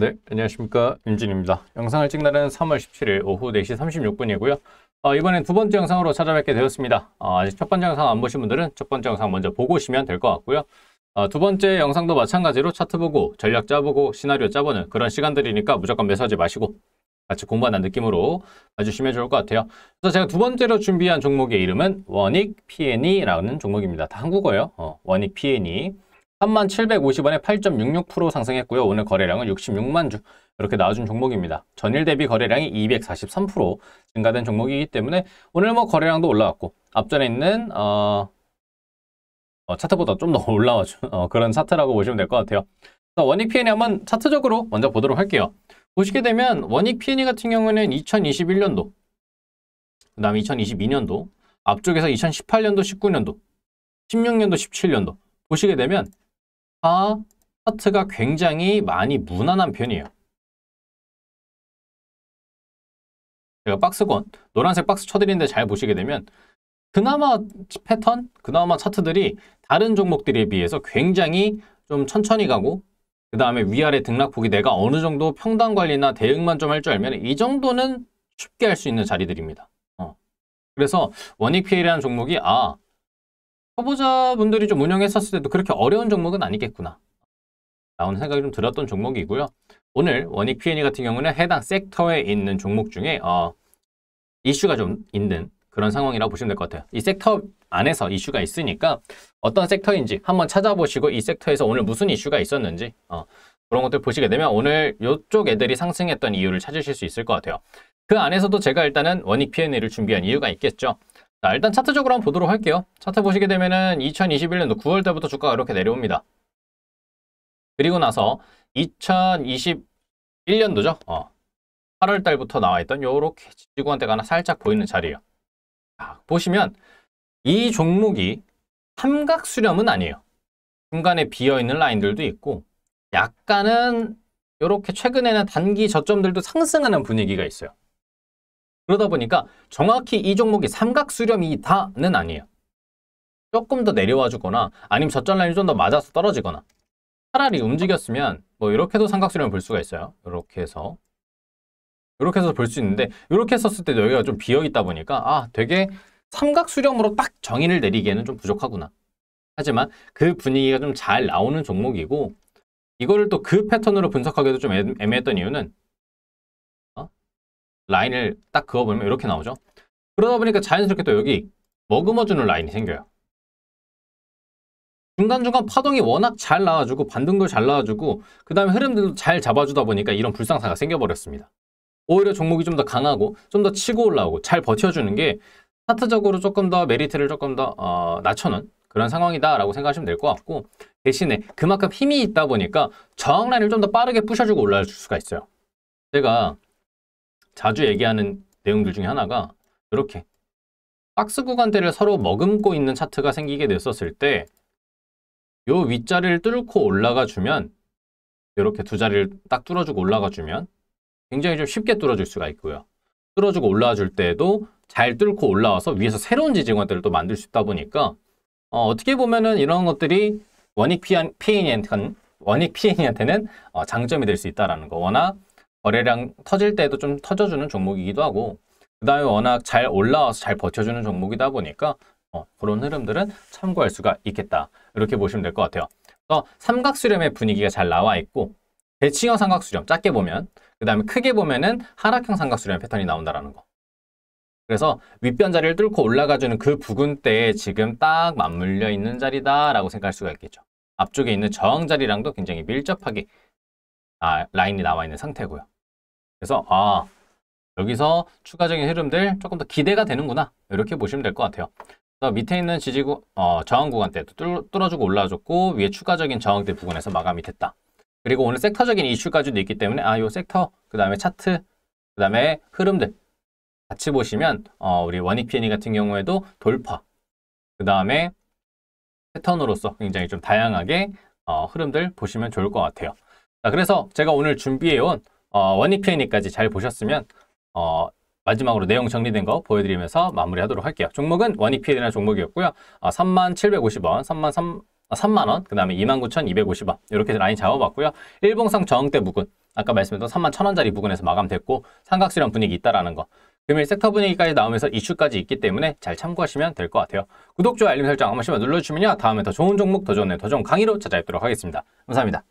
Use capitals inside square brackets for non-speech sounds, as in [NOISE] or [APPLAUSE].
네, 안녕하십니까. 윤진입니다. 영상을 찍날은 3월 17일 오후 4시 36분이고요. 어, 이번엔 두 번째 영상으로 찾아뵙게 되었습니다. 어, 아직 첫 번째 영상 안 보신 분들은 첫 번째 영상 먼저 보고 오시면 될 것 같고요. 어, 두 번째 영상도 마찬가지로 차트 보고, 전략 짜보고, 시나리오 짜보는 그런 시간들이니까 무조건 매서지 마시고 같이 공부하는 느낌으로 봐주시면 좋을 것 같아요. 그래서 제가 두 번째로 준비한 종목의 이름은 원익 PNE라는 종목입니다. 다 한국어예요. 어, 원익 PNE. 3750원에 8.66% 상승했고요. 오늘 거래량은 66만 주 이렇게 나와준 종목입니다. 전일 대비 거래량이 243% 증가된 종목이기 때문에 오늘 뭐 거래량도 올라왔고 앞전에 있는 어, 어 차트보다 좀 더 [LAUGHS] 올라와준 어, 그런 차트라고 보시면 될 것 같아요. 원익 P&E 한번 차트적으로 먼저 보도록 할게요. 보시게 되면 원익 P&E 같은 경우는 2021년도 그 다음에 2022년도 앞쪽에서 2018년도, 19년도, 16년도, 17년도 보시게 되면 차트가 아, 굉장히 많이 무난한 편이에요. 제가 박스권, 노란색 박스 쳐드리는데 잘 보시게 되면 그나마 패턴, 그나마 차트들이 다른 종목들에 비해서 굉장히 좀 천천히 가고 그 다음에 위아래 등락폭이 내가 어느 정도 평단 관리나 대응만 좀 할 줄 알면 이 정도는 쉽게 할 수 있는 자리들입니다. 어. 그래서 원익 피 l 이라는 종목이 아 초보자분들이 좀 운영했었을 때도 그렇게 어려운 종목은 아니겠구나 라는 생각이 좀 들었던 종목이고요. 오늘 원익 Q&A 같은 경우는 해당 섹터에 있는 종목 중에 어, 이슈가 좀 있는 그런 상황이라고 보시면 될 것 같아요. 이 섹터 안에서 이슈가 있으니까 어떤 섹터인지 한번 찾아보시고 이 섹터에서 오늘 무슨 이슈가 있었는지 어, 그런 것들 보시게 되면 오늘 이쪽 애들이 상승했던 이유를 찾으실 수 있을 것 같아요. 그 안에서도 제가 일단은 원익 p l 를 준비한 이유가 있겠죠. 자, 일단 차트적으로 한번 보도록 할게요. 차트 보시게 되면은 2021년도 9월 달부터 주가가 이렇게 내려옵니다. 그리고 나서 2021년도죠. 어. 8월 달부터 나와 있던 요렇게 지구한테가 하나 살짝 보이는 자리예요. 자, 보시면 이 종목이 삼각 수렴은 아니에요. 중간에 비어있는 라인들도 있고 약간은 이렇게 최근에는 단기 저점들도 상승하는 분위기가 있어요. 그러다 보니까 정확히 이 종목이 삼각수렴이다는 아니에요. 조금 더 내려와 주거나 아니면 저점 라인이 좀더 맞아서 떨어지거나 차라리 움직였으면 뭐 이렇게도 삼각수렴을 볼 수가 있어요. 이렇게 해서 이렇게 해서 볼 수 있는데 이렇게 했었을 때도 여기가 좀 비어있다 보니까 아 되게 삼각수렴으로 딱 정의를 내리기에는 좀 부족하구나. 하지만 그 분위기가 좀 잘 나오는 종목이고 이거를 또 그 패턴으로 분석하기도 좀 애매했던 이유는 라인을 딱 그어보면 이렇게 나오죠. 그러다 보니까 자연스럽게 또 여기 머금어주는 라인이 생겨요. 중간중간 파동이 워낙 잘 나와주고 반등도 잘 나와주고 그 다음에 흐름들도 잘 잡아주다 보니까 이런 불상사가 생겨버렸습니다. 오히려 종목이 좀 더 강하고 좀 더 치고 올라오고 잘 버텨주는 게 차트적으로 조금 더 메리트를 조금 더 어, 낮춰놓은 그런 상황이다라고 생각하시면 될 것 같고 대신에 그만큼 힘이 있다 보니까 저항라인을 좀 더 빠르게 부셔주고 올라줄 수가 있어요. 제가 자주 얘기하는 내용들 중에 하나가 이렇게 박스 구간대를 서로 머금고 있는 차트가 생기게 됐었을 때 요 윗자리를 뚫고 올라가 주면 이렇게 두 자리를 딱 뚫어주고 올라가 주면 굉장히 좀 쉽게 뚫어줄 수가 있고요. 뚫어주고 올라와 줄때도잘 뚫고 올라와서 위에서 새로운 지지관대를 또 만들 수 있다 보니까 어, 어 떻게 보면은 이런 것들이 원익 피인한테는 원익 피인한테는 어, 장점이 될 수 있다라는 거. 워낙 거래량 터질 때도 좀 터져주는 종목이기도 하고 그 다음에 워낙 잘 올라와서 잘 버텨주는 종목이다 보니까 어, 그런 흐름들은 참고할 수가 있겠다. 이렇게 보시면 될 것 같아요. 그래서 삼각수렴의 분위기가 잘 나와 있고 대칭형 삼각수렴 작게 보면 그 다음에 크게 보면은 하락형 삼각수렴 패턴이 나온다라는 거. 그래서 윗변 자리를 뚫고 올라가주는 그부근때에 지금 딱 맞물려 있는 자리다라고 생각할 수가 있겠죠. 앞쪽에 있는 저항 자리랑도 굉장히 밀접하게 아, 라인이 나와 있는 상태고요. 그래서 아 여기서 추가적인 흐름들 조금 더 기대가 되는구나 이렇게 보시면 될 것 같아요. 그래서 밑에 있는 지지구 어, 저항 구간 때도 뚫, 어주고 올라줬고 위에 추가적인 저항대 부근에서 마감이 됐다. 그리고 오늘 섹터적인 이슈까지도 있기 때문에 아요 섹터 그 다음에 차트 그 다음에 흐름들 같이 보시면 어, 우리 원익 PNE 같은 경우에도 돌파 그 다음에 패턴으로서 굉장히 좀 다양하게 어, 흐름들 보시면 좋을 것 같아요. 자, 그래서 제가 오늘 준비해온 어, 원익PNE까지 잘 보셨으면 어, 마지막으로 내용 정리된 거 보여드리면서 마무리하도록 할게요. 종목은 원익PN이라는 종목이었고요. 어, 아, 3750원, 3만 3 3만원, 그 다음에 29,250원 이렇게 라인 잡아봤고요. 일봉상 저항대 부근, 아까 말씀드렸던 3만 1,000원짜리 부근에서 마감됐고 삼각 수렴 분위기 있다라는 거. 금일 섹터 분위기까지 나오면서 이슈까지 있기 때문에 잘 참고하시면 될 것 같아요. 구독, 좋아요, 알림 설정 한 번씩만 눌러주시면요. 다음에 더 좋은 종목, 더 좋은 내, 용더 좋은 강의로 찾아뵙도록 하겠습니다. 감사합니다.